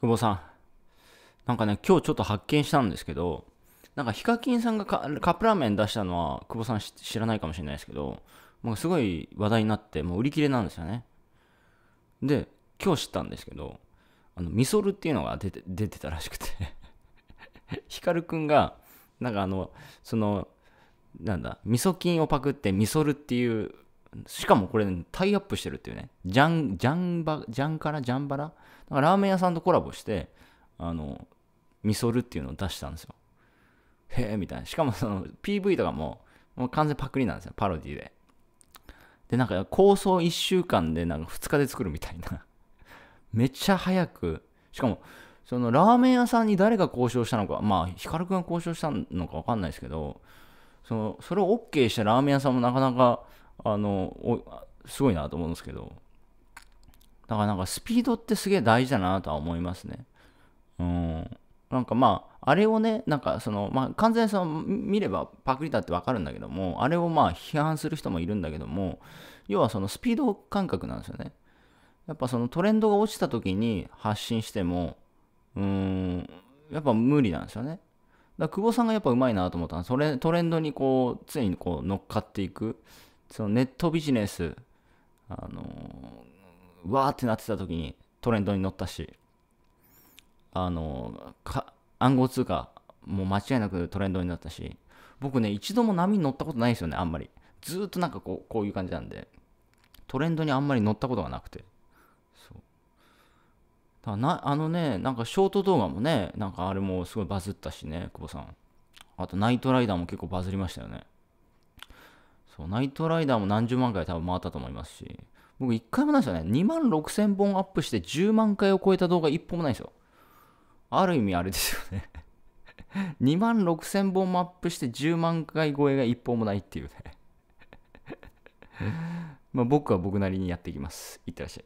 久保さん。なんかね、今日ちょっと発見したんですけど、なんかヒカキンさんがカップラーメン出したのは久保さん知らないかもしれないですけど、もうすごい話題になって、もう売り切れなんですよね。で、今日知ったんですけど、あのミソルっていうのが出て出てたらしくて ヒカルくんが、なんかあの、その、なんだ、ミソ菌をパクってミソルっていうしかもこれ、ね、タイアップしてるっていうね、ジャン、ジャンバ、ジャンからジャンバラだからラーメン屋さんとコラボして、あの、味噌るっていうのを出したんですよ。へえ、みたいな。しかもその PV とかも、もう完全パクリなんですよ、パロディで。で、なんか構想1週間で、なんか2日で作るみたいな。めっちゃ早く、しかも、そのラーメン屋さんに誰が交渉したのか、まあ、ヒカルくんが交渉したのかわかんないですけど、そのそれを OK したラーメン屋さんもなかなかあのすごいなと思うんですけどだからなんかスピードってすげえ大事だなとは思いますねうんなんかまああれをねなんかそのまあ完全にその見ればパクリだってわかるんだけどもあれをまあ批判する人もいるんだけども要はそのスピード感覚なんですよねやっぱそのトレンドが落ちた時に発信してもうーんやっぱ無理なんですよねだ久保さんがやっぱうまいなと思ったのはそれトレンドにこう常にこう乗っかっていくそのネットビジネス、あのー、わーってなってた時にトレンドに乗ったし、あのー、暗号通貨、もう間違いなくトレンドになったし、僕ね、一度も波に乗ったことないですよね、あんまり。ずっとなんかこうこういう感じなんで、トレンドにあんまり乗ったことがなくて。そうだなあのね、なんかショート動画もね、なんかあれもすごいバズったしね、久保さん。あとナイトライダーも結構バズりましたよね。そうナイトライダーも何十万回多分回ったと思いますし僕1回もないですよね2万6000本アップして10万回を超えた動画1本もないですよある意味あれですよね2 万6000本もアップして10万回超えが1本もないっていうね まあ僕は僕なりにやっていきますいってらっしゃい